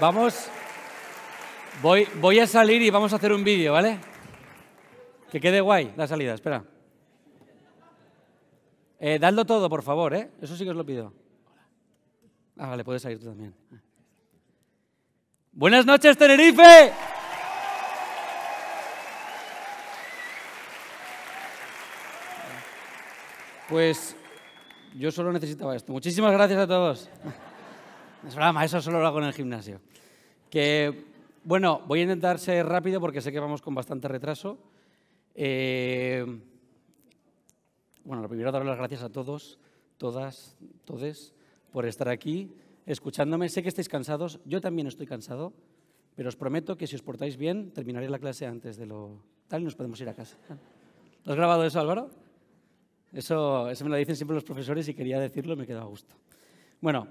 Vamos. Voy, voy a salir y vamos a hacer un vídeo, ¿vale? Que quede guay la salida, espera. Eh, dadlo todo, por favor, ¿eh? Eso sí que os lo pido. Ah, vale, puedes salir tú también. Buenas noches, Tenerife. Pues yo solo necesitaba esto. Muchísimas gracias a todos eso solo lo hago en el gimnasio. Que, bueno, voy a intentar ser rápido porque sé que vamos con bastante retraso. Eh, bueno, lo primero, dar las gracias a todos, todas, todes, por estar aquí, escuchándome. Sé que estáis cansados, yo también estoy cansado, pero os prometo que si os portáis bien, terminaré la clase antes de lo tal y nos podemos ir a casa. ¿Lo has grabado eso, Álvaro? Eso, eso me lo dicen siempre los profesores y quería decirlo y me queda a gusto. Bueno,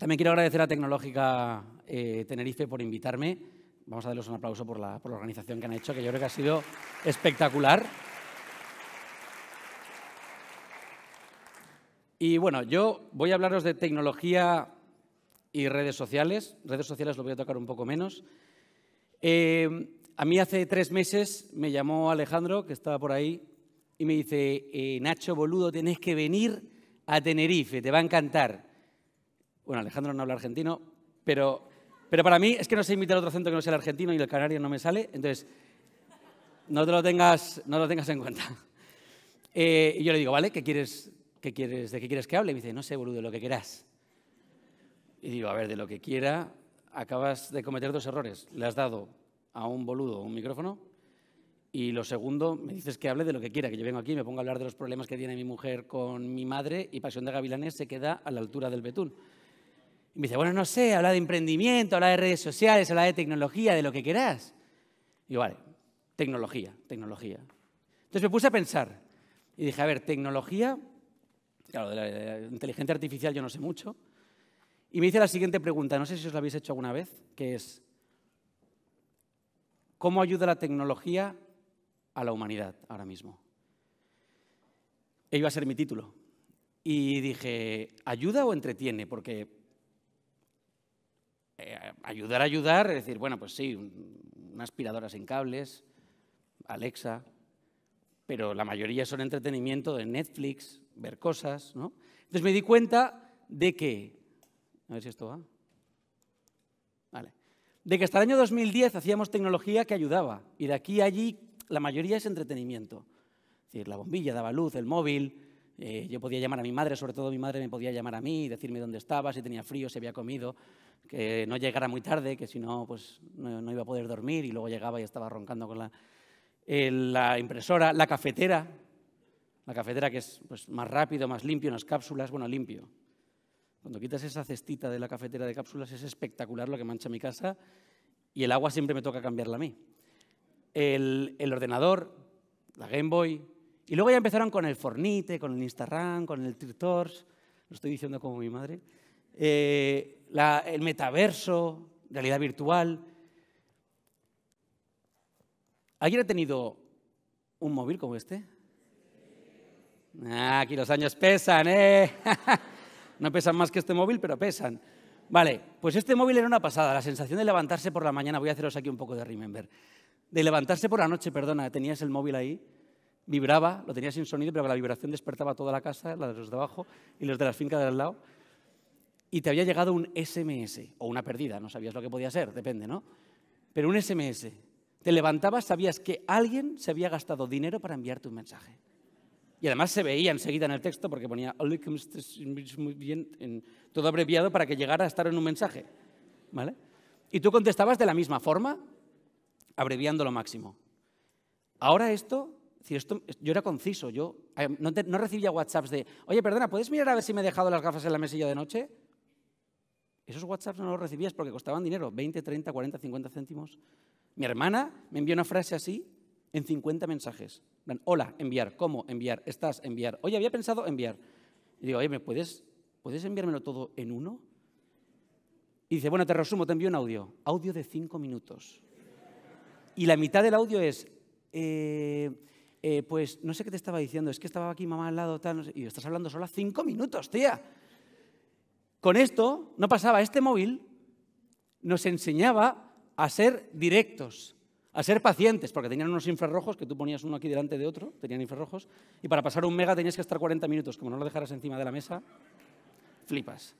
también quiero agradecer a Tecnológica eh, Tenerife por invitarme. Vamos a darles un aplauso por la, organización que han hecho, que yo creo que ha sido espectacular. Y bueno, yo voy a hablaros de tecnología y redes sociales. Redes sociales lo voy a tocar un poco menos. Eh, a mí hace tres meses me llamó Alejandro, que estaba por ahí, y me dice, eh, Nacho, boludo, tenés que venir a Tenerife, te va a encantar. Bueno, Alejandro no habla argentino, pero, pero para mí es que no sé imitar otro acento que no sea el argentino y el canario no me sale, entonces no te lo tengas, no lo tengas en cuenta. Eh, y yo le digo, ¿vale? ¿Qué quieres, qué quieres, ¿De qué quieres que hable? Y me dice, no sé, boludo, lo que quieras. Y digo, a ver, de lo que quiera, acabas de cometer dos errores. Le has dado a un boludo un micrófono y lo segundo, me dices que hable de lo que quiera, que yo vengo aquí me pongo a hablar de los problemas que tiene mi mujer con mi madre y Pasión de Gavilanes se queda a la altura del betún me dice, bueno, no sé, habla de emprendimiento, habla de redes sociales, habla de tecnología, de lo que querás. Y yo, vale, tecnología, tecnología. Entonces me puse a pensar y dije, a ver, tecnología, claro, de la, inteligencia artificial yo no sé mucho. Y me hice la siguiente pregunta, no sé si os la habéis hecho alguna vez, que es, ¿cómo ayuda la tecnología a la humanidad ahora mismo? E iba a ser mi título. Y dije, ¿ayuda o entretiene? Porque eh, ayudar a ayudar, es decir, bueno, pues sí, una aspiradora sin cables, Alexa, pero la mayoría son entretenimiento de Netflix, ver cosas, ¿no? Entonces me di cuenta de que, a ver si esto va, vale, de que hasta el año 2010 hacíamos tecnología que ayudaba y de aquí a allí la mayoría es entretenimiento. Es decir, la bombilla daba luz, el móvil, eh, yo podía llamar a mi madre, sobre todo mi madre me podía llamar a mí y decirme dónde estaba, si tenía frío, si había comido que no llegara muy tarde, que si no, pues no, iba a poder dormir y luego llegaba y estaba roncando con la, impresora, la cafetera, la cafetera que es pues, más rápido, más limpio, unas cápsulas, bueno, limpio. Cuando quitas esa cestita de la cafetera de cápsulas es espectacular lo que mancha mi casa y el agua siempre me toca cambiarla a mí. El, ordenador, la Game Boy, y luego ya empezaron con el Fornite, con el Instagram, con el Tritors, lo estoy diciendo como mi madre. Eh, el metaverso, realidad virtual. ¿Alguien ha tenido un móvil como este? Ah, aquí los años pesan, ¿eh? no pesan más que este móvil, pero pesan. Vale, pues este móvil era una pasada. La sensación de levantarse por la mañana, voy a haceros aquí un poco de remember. De levantarse por la noche, perdona, tenías el móvil ahí, vibraba, lo tenías sin sonido, pero la vibración despertaba toda la casa, la de los de abajo y los de las fincas de al lado y te había llegado un SMS o una perdida, no sabías lo que podía ser, depende, ¿no? Pero un SMS. Te levantabas, sabías que alguien se había gastado dinero para enviarte un mensaje. Y además se veía enseguida en el texto porque ponía muy bien, en, todo abreviado para que llegara a estar en un mensaje. ¿Vale? Y tú contestabas de la misma forma, abreviando lo máximo. Ahora esto, esto yo era conciso, yo eh, no, no recibía WhatsApps de, oye, perdona, ¿puedes mirar a ver si me he dejado las gafas en la mesilla de noche? Esos WhatsApps no los recibías porque costaban dinero, 20, 30, 40, 50 céntimos. Mi hermana me envió una frase así en 50 mensajes. Hola, enviar, ¿cómo? Enviar, estás, enviar. Oye, había pensado enviar. Y digo, oye, ¿me puedes, ¿puedes enviármelo todo en uno? Y dice, bueno, te resumo, te envío un audio. Audio de cinco minutos. Y la mitad del audio es, eh, eh, pues no sé qué te estaba diciendo, es que estaba aquí mamá al lado, tal, no sé. y estás hablando sola cinco minutos, tía. Con esto no pasaba, este móvil nos enseñaba a ser directos, a ser pacientes, porque tenían unos infrarrojos que tú ponías uno aquí delante de otro, tenían infrarrojos, y para pasar un mega tenías que estar 40 minutos, como no lo dejaras encima de la mesa, flipas.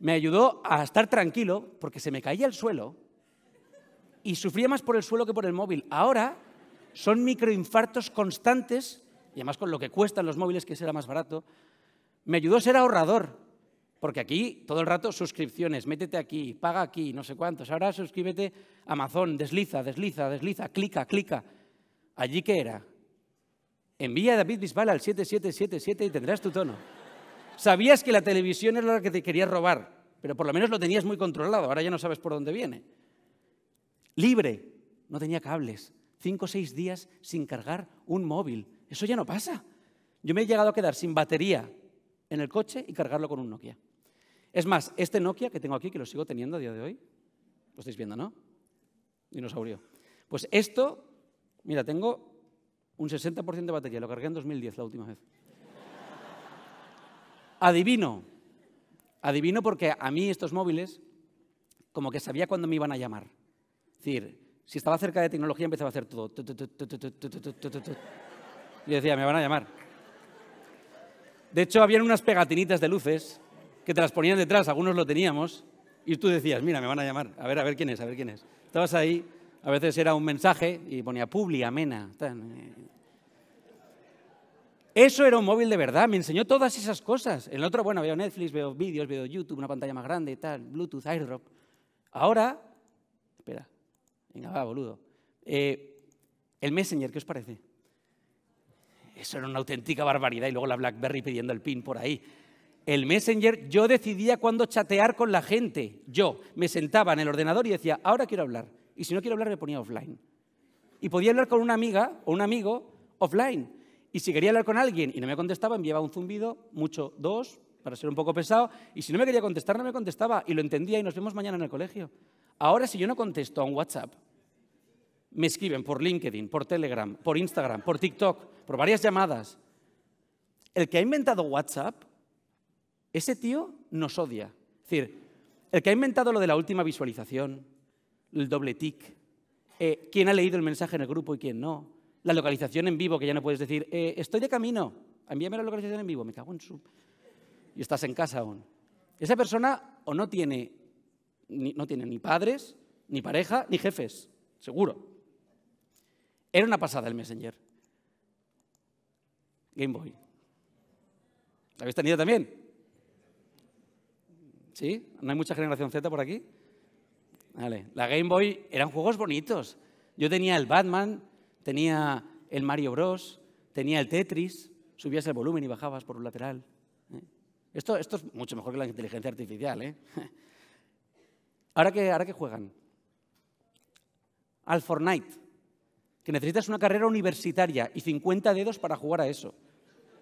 Me ayudó a estar tranquilo porque se me caía el suelo y sufría más por el suelo que por el móvil. Ahora son microinfartos constantes y además con lo que cuestan los móviles, que será más barato. Me ayudó a ser ahorrador porque aquí todo el rato suscripciones, métete aquí, paga aquí, no sé cuántos. Ahora suscríbete a Amazon, desliza, desliza, desliza, clica, clica. ¿Allí qué era? Envía a David Bisbal al 7777 y tendrás tu tono. Sabías que la televisión era la que te querías robar, pero por lo menos lo tenías muy controlado, ahora ya no sabes por dónde viene. Libre, no tenía cables. Cinco o seis días sin cargar un móvil. Eso ya no pasa. Yo me he llegado a quedar sin batería en el coche y cargarlo con un Nokia. Es más, este Nokia que tengo aquí, que lo sigo teniendo a día de hoy, lo estáis viendo, ¿no? Dinosaurio. Pues esto, mira, tengo un 60% de batería, lo cargué en 2010 la última vez. Adivino, adivino porque a mí estos móviles como que sabía cuándo me iban a llamar. Es decir, si estaba cerca de tecnología empezaba a hacer todo. Y decía, me van a llamar. De hecho, habían unas pegatinitas de luces que te las ponían detrás, algunos lo teníamos, y tú decías, mira, me van a llamar, a ver, a ver quién es, a ver quién es. Estabas ahí, a veces era un mensaje y ponía Publi, amena. Eh. Eso era un móvil de verdad, me enseñó todas esas cosas. En el otro, bueno, veo Netflix, veo vídeos, veo YouTube, una pantalla más grande y tal, Bluetooth, airdrop. Ahora, espera, venga, va, boludo. Eh, el Messenger, ¿qué os parece? Eso era una auténtica barbaridad y luego la BlackBerry pidiendo el pin por ahí. El Messenger, yo decidía cuándo chatear con la gente. Yo me sentaba en el ordenador y decía, ahora quiero hablar. Y si no quiero hablar, me ponía offline. Y podía hablar con una amiga o un amigo offline. Y si quería hablar con alguien y no me contestaba, enviaba un zumbido, mucho dos, para ser un poco pesado. Y si no me quería contestar, no me contestaba. Y lo entendía y nos vemos mañana en el colegio. Ahora, si yo no contesto a un WhatsApp, me escriben por LinkedIn, por Telegram, por Instagram, por TikTok, por varias llamadas. El que ha inventado WhatsApp ese tío nos odia. Es decir, el que ha inventado lo de la última visualización, el doble tic, eh, quién ha leído el mensaje en el grupo y quién no, la localización en vivo, que ya no puedes decir, eh, estoy de camino, envíame la localización en vivo, me cago en su... Y estás en casa aún. Esa persona o no tiene ni, no tiene ni padres, ni pareja, ni jefes, seguro. Era una pasada el Messenger. Game Boy. ¿La habéis tenido también? ¿Sí? ¿No hay mucha generación Z por aquí? Vale. La Game Boy eran juegos bonitos. Yo tenía el Batman, tenía el Mario Bros, tenía el Tetris, subías el volumen y bajabas por un lateral. ¿eh? Esto, es mucho mejor que la inteligencia artificial. ¿eh? ¿Ahora que ¿Ahora juegan? Al Fortnite, que necesitas una carrera universitaria y 50 dedos para jugar a eso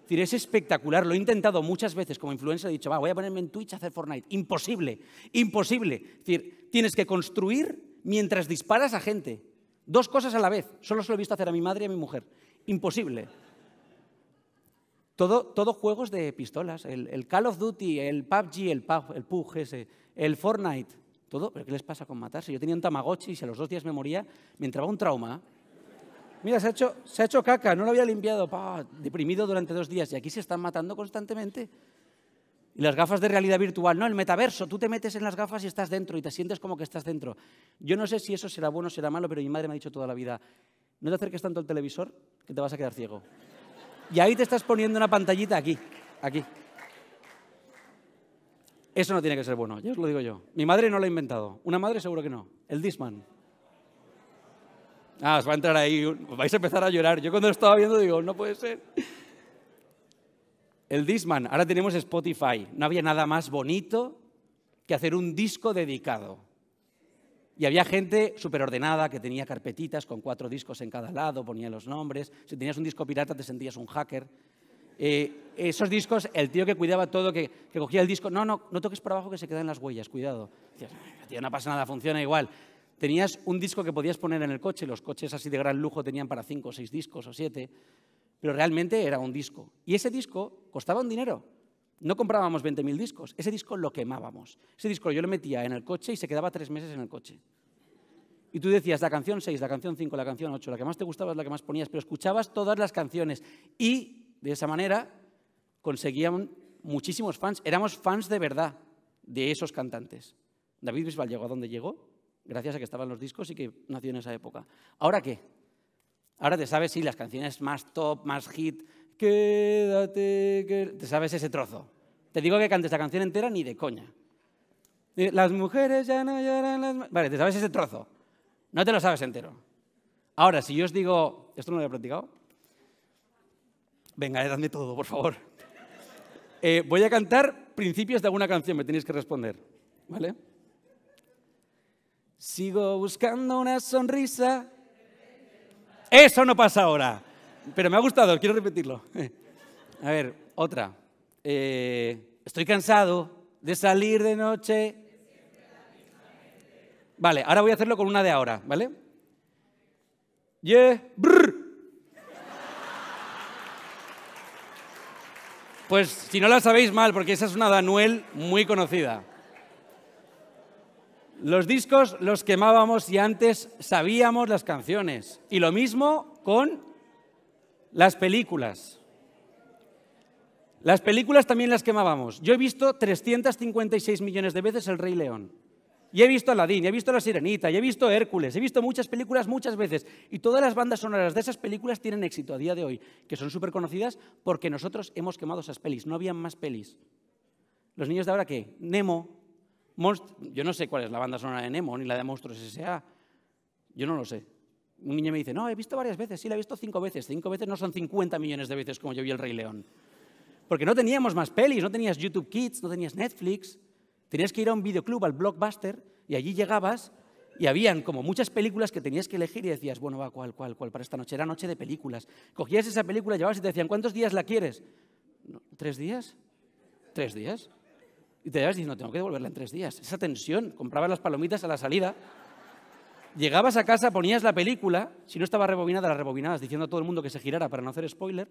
es espectacular, lo he intentado muchas veces como influencer, he dicho, va, voy a ponerme en Twitch a hacer Fortnite. Imposible, imposible. decir, tienes que construir mientras disparas a gente. Dos cosas a la vez. Solo se lo he visto hacer a mi madre y a mi mujer. Imposible. Todo, juegos de pistolas. El, Call of Duty, el PUBG, el PUBG el el Fortnite. Todo. ¿Pero qué les pasa con matarse? Yo tenía un Tamagotchi y si a los dos días me moría, me entraba un trauma. Mira, se ha hecho, se caca, no lo había limpiado, pa, deprimido durante dos días y aquí se están matando constantemente. Y las gafas de realidad virtual, no, el metaverso, tú te metes en las gafas y estás dentro y te sientes como que estás dentro. Yo no sé si eso será bueno o será malo, pero mi madre me ha dicho toda la vida, no te acerques tanto al televisor que te vas a quedar ciego. Y ahí te estás poniendo una pantallita aquí, aquí. Eso no tiene que ser bueno, yo os lo digo yo. Mi madre no lo ha inventado, una madre seguro que no, el Disman. Ah, os va a entrar ahí, vais a empezar a llorar. Yo cuando lo estaba viendo digo, no puede ser. El Disman, ahora tenemos Spotify. No había nada más bonito que hacer un disco dedicado. Y había gente súper ordenada que tenía carpetitas con cuatro discos en cada lado, ponía los nombres. Si tenías un disco pirata te sentías un hacker. Eh, esos discos, el tío que cuidaba todo, que, cogía el disco, no, no, no toques por abajo que se quedan las huellas, cuidado. Tío, no pasa nada, funciona igual. Tenías un disco que podías poner en el coche, los coches así de gran lujo tenían para cinco o seis discos o siete, pero realmente era un disco. Y ese disco costaba un dinero. No comprábamos 20.000 discos, ese disco lo quemábamos. Ese disco yo lo metía en el coche y se quedaba tres meses en el coche. Y tú decías la canción 6, la canción 5, la canción 8, la que más te gustaba es la que más ponías, pero escuchabas todas las canciones. Y de esa manera conseguían muchísimos fans. Éramos fans de verdad de esos cantantes. David Bisbal llegó a donde llegó gracias a que estaban los discos y que nació en esa época. ¿Ahora qué? Ahora te sabes, si las canciones más top, más hit, quédate, que... te sabes ese trozo. Te digo que cantes la canción entera ni de coña. Eh, las mujeres ya no lloran las... Vale, te sabes ese trozo. No te lo sabes entero. Ahora, si yo os digo... ¿Esto no lo he practicado? Venga, eh, dame todo, por favor. Eh, voy a cantar principios de alguna canción, me tenéis que responder. ¿Vale? Sigo buscando una sonrisa. Eso no pasa ahora. Pero me ha gustado, quiero repetirlo. A ver, otra. Eh, estoy cansado de salir de noche. Vale, ahora voy a hacerlo con una de ahora, ¿vale? Yeah, brr. Pues si no la sabéis mal, porque esa es una Danuel muy conocida. Los discos los quemábamos y antes sabíamos las canciones. Y lo mismo con las películas. Las películas también las quemábamos. Yo he visto 356 millones de veces El Rey León. Y he visto Aladdin, y he visto La Sirenita, y he visto Hércules, he visto muchas películas muchas veces. Y todas las bandas sonoras de esas películas tienen éxito a día de hoy, que son súper conocidas porque nosotros hemos quemado esas pelis. No habían más pelis. Los niños de ahora, ¿qué? Nemo, yo no sé cuál es la banda sonora de Nemo ni la de Monstruos S.A. Yo no lo sé. Un niño me dice, no, he visto varias veces, sí, la he visto cinco veces. Cinco veces no son 50 millones de veces como yo vi El Rey León. Porque no teníamos más pelis, no tenías YouTube Kids, no tenías Netflix. Tenías que ir a un videoclub, al Blockbuster, y allí llegabas y habían como muchas películas que tenías que elegir y decías, bueno, va, cual, cuál, cuál? Para esta noche era noche de películas. Cogías esa película, llevabas y te decían, ¿cuántos días la quieres? ¿Tres días? ¿Tres días? Y te llevas diciendo, no tengo que devolverla en tres días. Esa tensión, comprabas las palomitas a la salida, llegabas a casa, ponías la película, si no estaba rebobinada, la rebobinabas diciendo a todo el mundo que se girara para no hacer spoiler,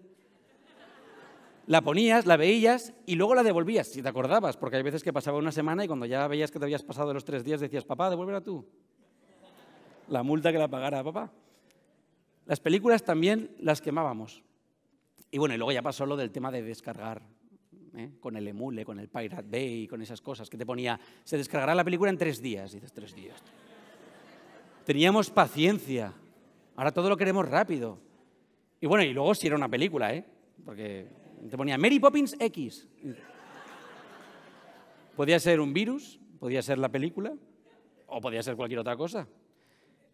la ponías, la veías y luego la devolvías, si te acordabas, porque hay veces que pasaba una semana y cuando ya veías que te habías pasado los tres días decías, papá, devuélvela tú. La multa que la pagara papá. Las películas también las quemábamos. Y bueno, y luego ya pasó lo del tema de descargar ¿eh? con el Emule, con el Pirate Bay, con esas cosas que te ponía, se descargará la película en tres días. Y dices, tres días. Teníamos paciencia. Ahora todo lo queremos rápido. Y bueno, y luego si era una película, ¿eh? Porque te ponía Mary Poppins X. Podía ser un virus, podía ser la película, o podía ser cualquier otra cosa.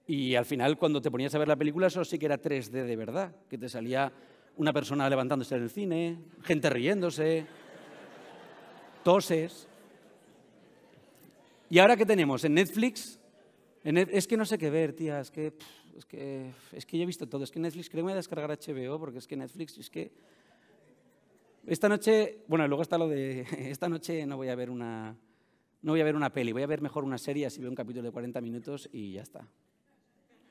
Y al final, cuando te ponías a ver la película, eso sí que era 3D de verdad, que te salía una persona levantándose en el cine, gente riéndose, toses. ¿Y ahora qué tenemos? ¿En Netflix? es que no sé qué ver, tía, es que, es que, yo he visto todo. Es que Netflix, creo que me voy a descargar HBO, porque es que Netflix, es que... Esta noche, bueno, luego está lo de... Esta noche no voy a ver una... No voy a ver una peli, voy a ver mejor una serie, si veo un capítulo de 40 minutos y ya está.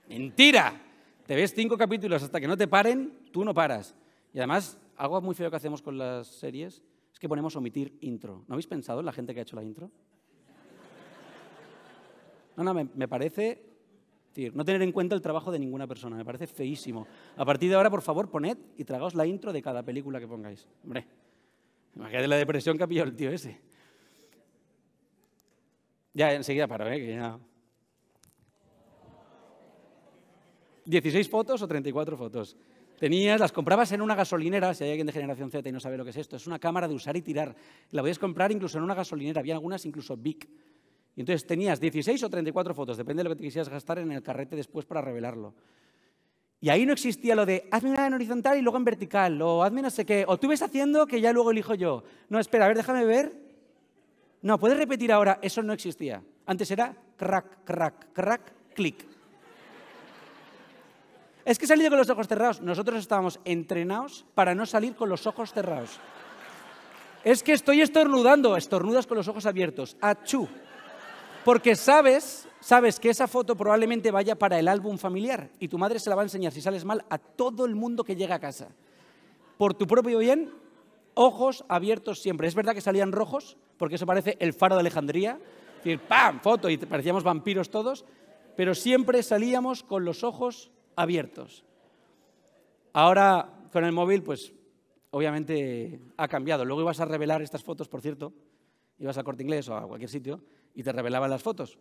¡Mentira! Te ves cinco capítulos hasta que no te paren, tú no paras. Y además, algo muy feo que hacemos con las series es que ponemos omitir intro. ¿No habéis pensado en la gente que ha hecho la intro? No, no, me, parece no tener en cuenta el trabajo de ninguna persona, me parece feísimo. A partir de ahora, por favor, poned y tragaos la intro de cada película que pongáis. Hombre, imagínate la depresión que ha pillado el tío ese. Ya, enseguida paro, ¿eh? Que 16 fotos o 34 fotos. Tenías, las comprabas en una gasolinera, si hay alguien de generación Z y no sabe lo que es esto, es una cámara de usar y tirar. La podías comprar incluso en una gasolinera, había algunas incluso big. Y entonces tenías 16 o 34 fotos, depende de lo que te quisieras gastar en el carrete después para revelarlo. Y ahí no existía lo de hazme una en horizontal y luego en vertical, o hazme no sé qué, o tú ves haciendo que ya luego elijo yo. No, espera, a ver, déjame ver. No, puedes repetir ahora, eso no existía. Antes era crack, crack, crack, clic. Es que he salido con los ojos cerrados. Nosotros estábamos entrenados para no salir con los ojos cerrados. Es que estoy estornudando. Estornudas con los ojos abiertos. Achú. Porque sabes, sabes que esa foto probablemente vaya para el álbum familiar y tu madre se la va a enseñar si sales mal a todo el mundo que llega a casa. Por tu propio bien, ojos abiertos siempre. Es verdad que salían rojos, porque eso parece el faro de Alejandría. decir, ¡pam! Foto y parecíamos vampiros todos, pero siempre salíamos con los ojos abiertos. Ahora con el móvil, pues obviamente ha cambiado. Luego ibas a revelar estas fotos, por cierto, ibas a corte inglés o a cualquier sitio y te revelaban las fotos.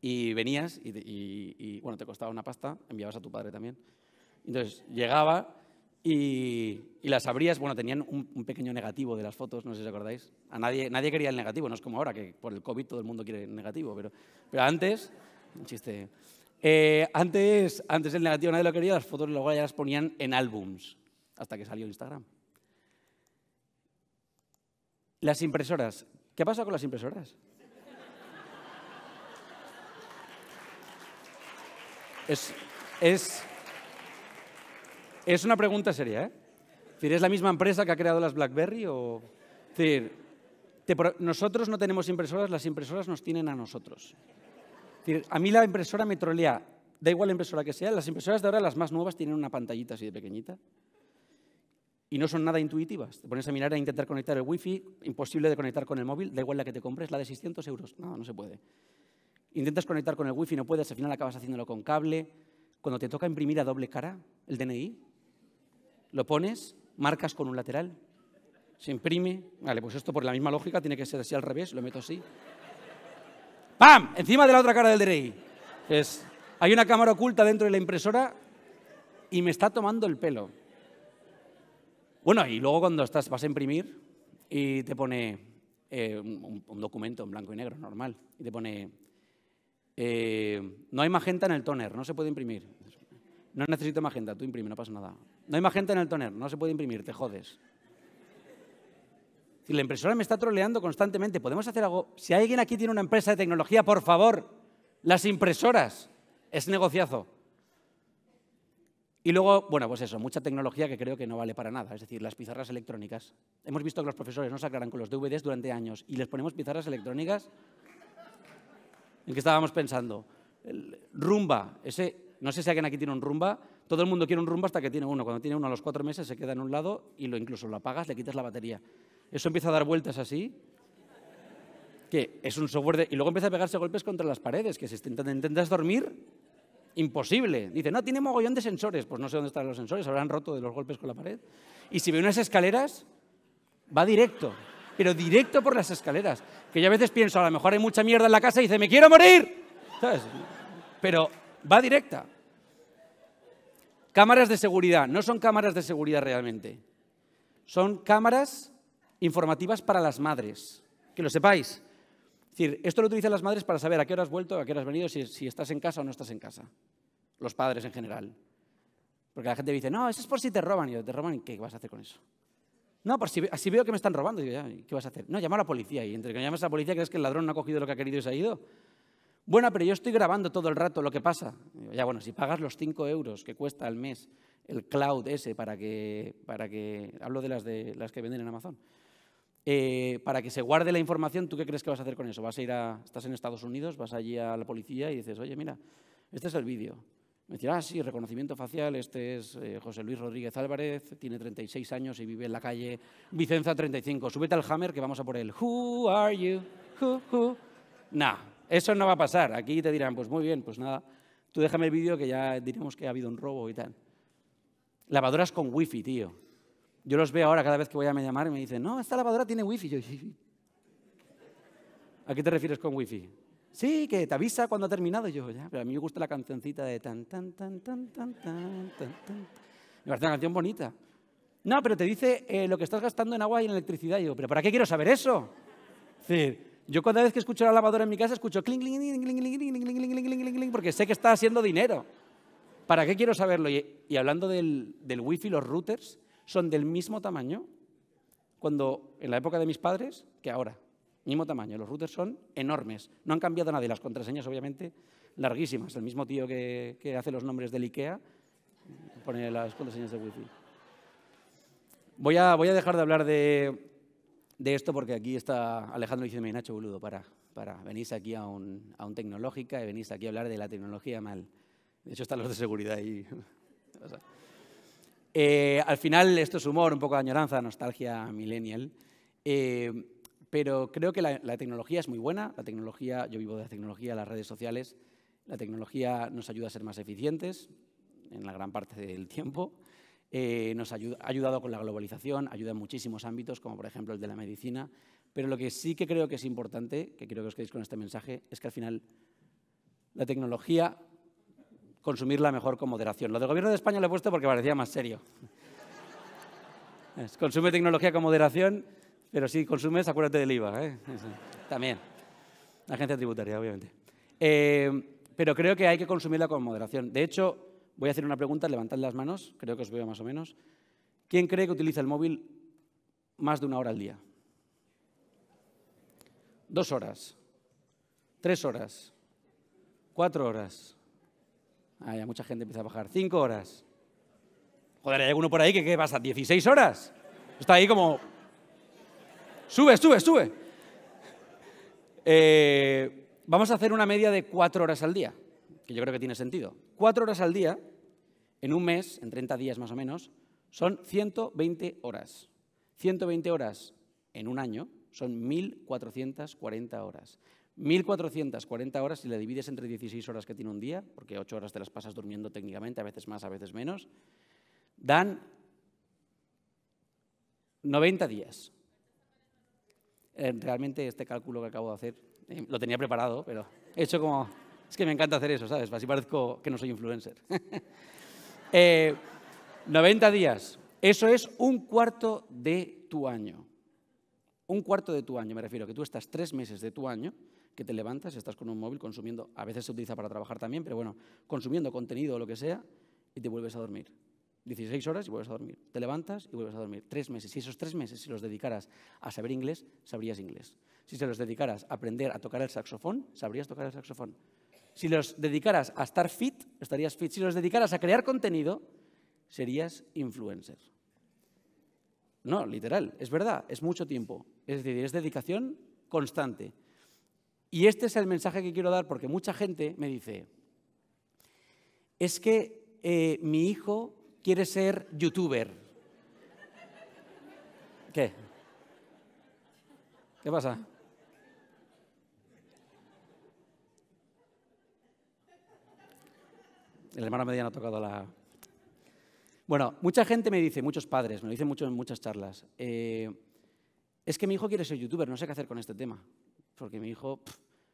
Y venías y, bueno, te costaba una pasta, enviabas a tu padre también. Entonces llegaba y, las abrías, bueno, tenían un, pequeño negativo de las fotos, no sé si os acordáis. A nadie, quería el negativo, no es como ahora, que por el COVID todo el mundo quiere el negativo, pero, pero antes, un chiste, eh, antes, antes el negativo nadie lo quería, las fotos luego ya las ponían en álbums, hasta que salió Instagram. Las impresoras. ¿Qué pasa con las impresoras? Es, una pregunta seria, ¿eh? ¿Es la misma empresa que ha creado las BlackBerry o...? nosotros no tenemos impresoras, las impresoras nos tienen a nosotros a mí la impresora me trolea, da igual la impresora que sea, las impresoras de ahora, las más nuevas, tienen una pantallita así de pequeñita y no son nada intuitivas. Te pones a mirar a e intentar conectar el wifi, imposible de conectar con el móvil, da igual la que te compres, la de 600 euros, no, no se puede. Intentas conectar con el wifi, no puedes, al final acabas haciéndolo con cable. Cuando te toca imprimir a doble cara el DNI, lo pones, marcas con un lateral, se imprime, vale, pues esto por la misma lógica tiene que ser así al revés, lo meto así. ¡Pam! Encima de la otra cara del DRI. hay una cámara oculta dentro de la impresora y me está tomando el pelo. Bueno, y luego cuando estás, vas a imprimir y te pone eh, un, documento en blanco y negro, normal, y te pone, eh, no hay magenta en el toner, no se puede imprimir. No necesito magenta, tú imprime, no pasa nada. No hay magenta en el toner, no se puede imprimir, te jodes. Si la impresora me está troleando constantemente, podemos hacer algo. Si alguien aquí tiene una empresa de tecnología, por favor, las impresoras. Es negociazo. Y luego, bueno, pues eso, mucha tecnología que creo que no vale para nada, es decir, las pizarras electrónicas. Hemos visto que los profesores no sacarán con los DVDs durante años y les ponemos pizarras electrónicas. ¿En qué estábamos pensando? rumba, ese, no sé si alguien aquí tiene un rumba, todo el mundo quiere un rumba hasta que tiene uno. Cuando tiene uno a los cuatro meses se queda en un lado y lo incluso lo apagas, le quitas la batería eso empieza a dar vueltas así, que es un software Y luego empieza a pegarse golpes contra las paredes, que si intentas dormir, imposible. Dice, no, tiene mogollón de sensores. Pues no sé dónde están los sensores, habrán roto de los golpes con la pared. Y si ve unas escaleras, va directo, pero directo por las escaleras. Que yo a veces pienso, a lo mejor hay mucha mierda en la casa y dice, me quiero morir. Pero va directa. Cámaras de seguridad, no son cámaras de seguridad realmente. Son cámaras informativas para las madres, que lo sepáis. Es decir, esto lo utilizan las madres para saber a qué hora has vuelto, a qué hora has venido, si, estás en casa o no estás en casa. Los padres en general. Porque la gente dice, no, eso es por si te roban. Y yo, ¿te roban? ¿Y qué vas a hacer con eso? No, por si, veo que me están robando. Digo, ya, ¿qué vas a hacer? No, llama a la policía. Y entre que llamas a la policía, ¿crees que el ladrón no ha cogido lo que ha querido y se ha ido? Bueno, pero yo estoy grabando todo el rato lo que pasa. ya, bueno, si pagas los 5 euros que cuesta al mes el cloud ese para que... Para que hablo de las, de las que venden en Amazon. Eh, para que se guarde la información, ¿tú qué crees que vas a hacer con eso? ¿Vas a ir estás en Estados Unidos, vas allí a la policía y dices, oye, mira, este es el vídeo. Me decir, ah, sí, reconocimiento facial, este es eh, José Luis Rodríguez Álvarez, tiene 36 años y vive en la calle Vicenza 35. Súbete al Hammer que vamos a por él. Who are you? Who, who? Nah, eso no va a pasar. Aquí te dirán, pues muy bien, pues nada, tú déjame el vídeo que ya diremos que ha habido un robo y tal. Lavadoras con wifi, tío. Yo los veo ahora cada vez que voy a me llamar y me dicen, no, esta lavadora tiene wifi. Yo, ¿A qué te refieres con wifi? Sí, que te avisa cuando ha terminado. Yo, ya, pero a mí me gusta la cancioncita de tan, tan, tan, tan, tan, tan, tan, tan. Me parece una canción bonita. No, pero te dice lo que estás gastando en agua y en electricidad. yo, ¿pero para qué quiero saber eso? Es decir, yo cada vez que escucho la lavadora en mi casa escucho cling, cling, cling, cling, cling, cling, cling, cling, cling, cling, porque sé que está haciendo dinero. ¿Para qué quiero saberlo? Y, hablando del, del wifi, los routers, son del mismo tamaño cuando en la época de mis padres que ahora. Mismo tamaño, los routers son enormes. No han cambiado nada y las contraseñas, obviamente, larguísimas. El mismo tío que, hace los nombres del IKEA mm, pone las contraseñas de Wi-Fi. Voy a, voy a dejar de hablar de, esto porque aquí está Alejandro diciendo, Nacho, boludo, para, para. Venís aquí a un, a un Tecnológica y venís aquí a hablar de la tecnología mal. De hecho, están los de seguridad ahí. Eh, al final, esto es humor, un poco de añoranza, nostalgia millennial. Eh, pero creo que la, tecnología es muy buena. La tecnología, yo vivo de la tecnología, las redes sociales. La tecnología nos ayuda a ser más eficientes en la gran parte del tiempo. Eh, nos ayuda, ha ayudado con la globalización, ayuda en muchísimos ámbitos, como por ejemplo el de la medicina. Pero lo que sí que creo que es importante, que creo que os quedéis con este mensaje, es que al final la tecnología consumirla mejor con moderación. Lo del gobierno de España lo he puesto porque parecía más serio. Consume tecnología con moderación, pero si consumes, acuérdate del IVA. ¿eh? También. La agencia tributaria, obviamente. Eh, pero creo que hay que consumirla con moderación. De hecho, voy a hacer una pregunta, levantad las manos, creo que os veo más o menos. ¿Quién cree que utiliza el móvil más de una hora al día? Dos horas, tres horas, cuatro horas, hay mucha gente empieza a bajar. Cinco horas. Joder, hay alguno por ahí que ¿qué pasa? ¿16 horas? Está ahí como... Sube, sube, sube. Eh, vamos a hacer una media de cuatro horas al día, que yo creo que tiene sentido. Cuatro horas al día, en un mes, en 30 días más o menos, son 120 horas. 120 horas en un año son 1.440 horas. 1.440 horas, si le divides entre 16 horas que tiene un día, porque 8 horas te las pasas durmiendo técnicamente, a veces más, a veces menos, dan 90 días. Eh, realmente este cálculo que acabo de hacer, eh, lo tenía preparado, pero he hecho como... Es que me encanta hacer eso, ¿sabes? Así parezco que no soy influencer. 90 eh, días. Eso es un cuarto de tu año un cuarto de tu año, me refiero, que tú estás tres meses de tu año, que te levantas, estás con un móvil consumiendo, a veces se utiliza para trabajar también, pero bueno, consumiendo contenido o lo que sea, y te vuelves a dormir. 16 horas y vuelves a dormir. Te levantas y vuelves a dormir. Tres meses. Si esos tres meses, si los dedicaras a saber inglés, sabrías inglés. Si se los dedicaras a aprender a tocar el saxofón, sabrías tocar el saxofón. Si los dedicaras a estar fit, estarías fit. Si los dedicaras a crear contenido, serías influencer. No, literal, es verdad, es mucho tiempo. Es decir, es dedicación constante. Y este es el mensaje que quiero dar porque mucha gente me dice, es que eh, mi hijo quiere ser youtuber. ¿Qué? ¿Qué pasa? El hermano mediano ha tocado la... Bueno, mucha gente me dice, muchos padres, me lo dicen mucho en muchas charlas, eh, es que mi hijo quiere ser youtuber, no sé qué hacer con este tema. Porque mi hijo,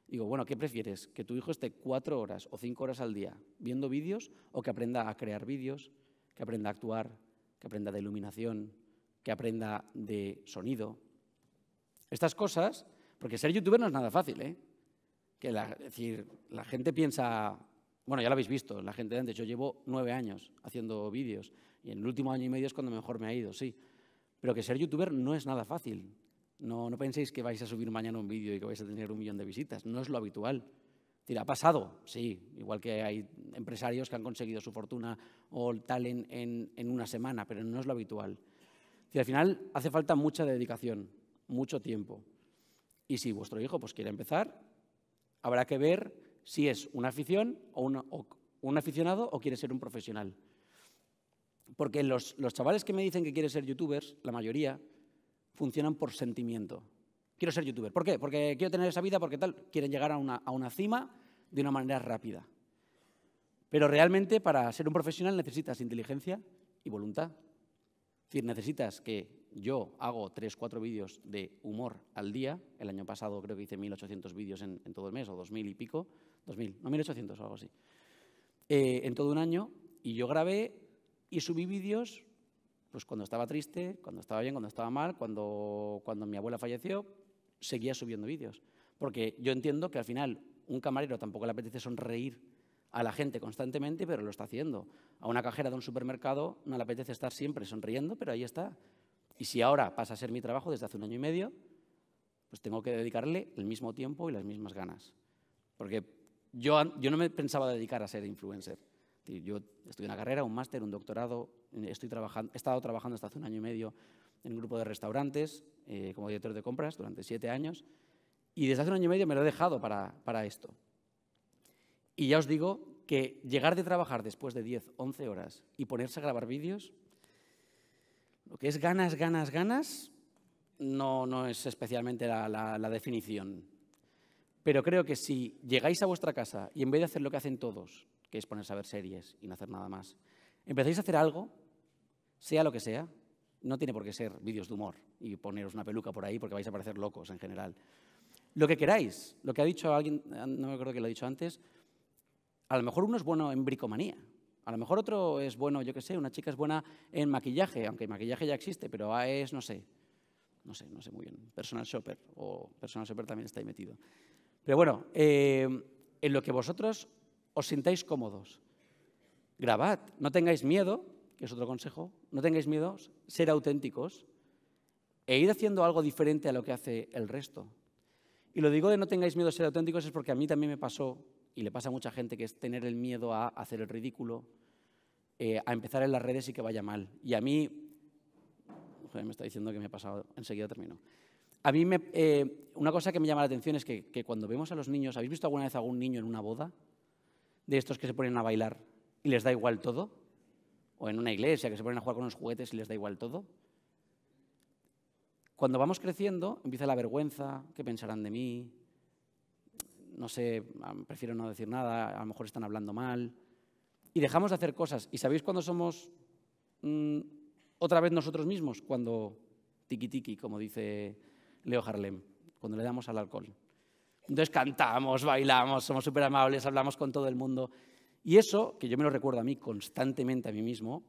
digo, bueno, ¿qué prefieres? ¿Que tu hijo esté cuatro horas o cinco horas al día viendo vídeos o que aprenda a crear vídeos, que aprenda a actuar, que aprenda de iluminación, que aprenda de sonido? Estas cosas, porque ser youtuber no es nada fácil, ¿eh? Que es decir, la gente piensa, bueno, ya lo habéis visto, la gente de antes, yo llevo nueve años haciendo vídeos y en el último año y medio es cuando mejor me ha ido, sí. Pero que ser youtuber no es nada fácil. No, penséis que vais a subir mañana un vídeo y que vais a tener un millón de visitas. No es lo habitual. ¿Ha pasado? Sí, igual que hay empresarios que han conseguido su fortuna o tal en, en, una semana, pero no es lo habitual. al final hace falta mucha dedicación, mucho tiempo. Y si vuestro hijo pues, quiere empezar, habrá que ver si es una afición o, un aficionado o quiere ser un profesional. Porque los, los chavales que me dicen que quieren ser youtubers, la mayoría, funcionan por sentimiento. Quiero ser youtuber. ¿Por qué? Porque quiero tener esa vida, porque tal. Quieren llegar a una, a una cima de una manera rápida. Pero realmente para ser un profesional necesitas inteligencia y voluntad. Es decir, necesitas que yo hago 3, 4 vídeos de humor al día. El año pasado creo que hice 1.800 vídeos en, todo el mes, o 2.000 y pico. 2.000, no 1.800 o algo así. Eh, en todo un año. Y yo grabé y subí vídeos pues cuando estaba triste, cuando estaba bien, cuando estaba mal, cuando, cuando mi abuela falleció, seguía subiendo vídeos. Porque yo entiendo que al final un camarero tampoco le apetece sonreír a la gente constantemente, pero lo está haciendo. A una cajera de un supermercado no le apetece estar siempre sonriendo, pero ahí está. Y si ahora pasa a ser mi trabajo desde hace un año y medio, pues tengo que dedicarle el mismo tiempo y las mismas ganas. Porque yo, yo no me pensaba dedicar a ser influencer. Yo estoy en carrera, un máster, un doctorado, eh, estoy he estado trabajando hasta hace un año y medio en un grupo de restaurantes eh, como director de compras durante siete años y desde hace un año y medio me lo he dejado para, esto. Y ya os digo que llegar de trabajar después de 10, 11 horas y ponerse a grabar vídeos, lo que es ganas, ganas, ganas, no, es especialmente la definición. Pero creo que si llegáis a vuestra casa y en vez de hacer lo que hacen todos, que es ponerse a ver series y no hacer nada más. Empezáis a hacer algo, sea lo que sea, no tiene por qué ser vídeos de humor y poneros una peluca por ahí porque vais a parecer locos en general. Lo que queráis, lo que ha dicho alguien, ah, no me acuerdo que lo ha dicho antes, a lo mejor uno es bueno en bricomanía, a lo mejor otro es bueno, yo qué sé, una chica es buena en maquillaje, aunque maquillaje ya existe, pero es, no sé, no sé, no sé muy bien, personal shopper o personal shopper también está ahí metido. Pero bueno, eh, en lo que vosotros os sintáis cómodos. Grabad, no tengáis miedo, que es otro consejo, no tengáis miedo, ser auténticos e ir haciendo algo diferente a lo que hace el resto. Y lo digo de no tengáis miedo a ser auténticos es porque a mí también me pasó, y le pasa a mucha gente, que es tener el miedo a hacer el ridículo, eh, a empezar en las redes y que vaya mal. Y a mí, me está diciendo que me ha pasado, enseguida termino. A mí me, eh, una cosa que me llama la atención es que, que cuando vemos a los niños, ¿habéis visto alguna vez a algún niño en una boda? de estos que se ponen a bailar y les da igual todo, o en una iglesia que se ponen a jugar con unos juguetes y les da igual todo. Cuando vamos creciendo, empieza la vergüenza, ¿qué pensarán de mí? No sé, ah, prefiero no decir nada, a lo mejor están hablando mal. Y dejamos de hacer cosas. ¿Y sabéis cuando somos mm, otra vez nosotros mismos? Cuando tiki-tiki, como dice Leo Harlem, cuando le damos al alcohol. Entonces cantamos, bailamos, somos súper amables, hablamos con todo el mundo. Y eso, que yo me lo recuerdo a mí constantemente a mí mismo,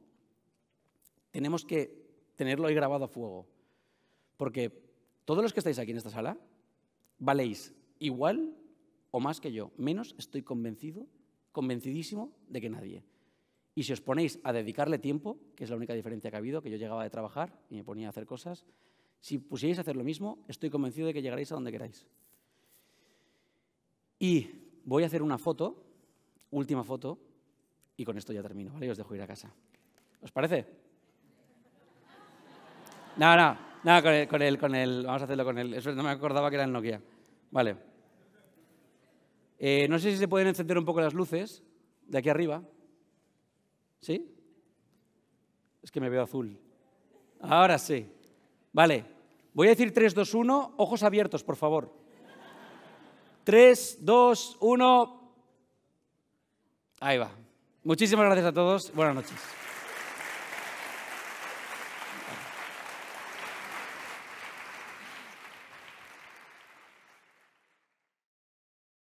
tenemos que tenerlo ahí grabado a fuego. Porque todos los que estáis aquí en esta sala valéis igual o más que yo. Menos estoy convencido, convencidísimo de que nadie. Y si os ponéis a dedicarle tiempo, que es la única diferencia que ha habido, que yo llegaba de trabajar y me ponía a hacer cosas, si pusierais a hacer lo mismo, estoy convencido de que llegaréis a donde queráis. Y voy a hacer una foto, última foto, y con esto ya termino, ¿vale? Y os dejo ir a casa. ¿Os parece? No, no, con el, con el, vamos a hacerlo con él. no me acordaba que era el Nokia. Vale. Eh, no sé si se pueden encender un poco las luces de aquí arriba. ¿Sí? Es que me veo azul. Ahora sí. Vale. Voy a decir 3, 2, 1. Ojos abiertos, por favor. 3, 2, 1. Ahí va. Muchísimas gracias a todos. Buenas noches.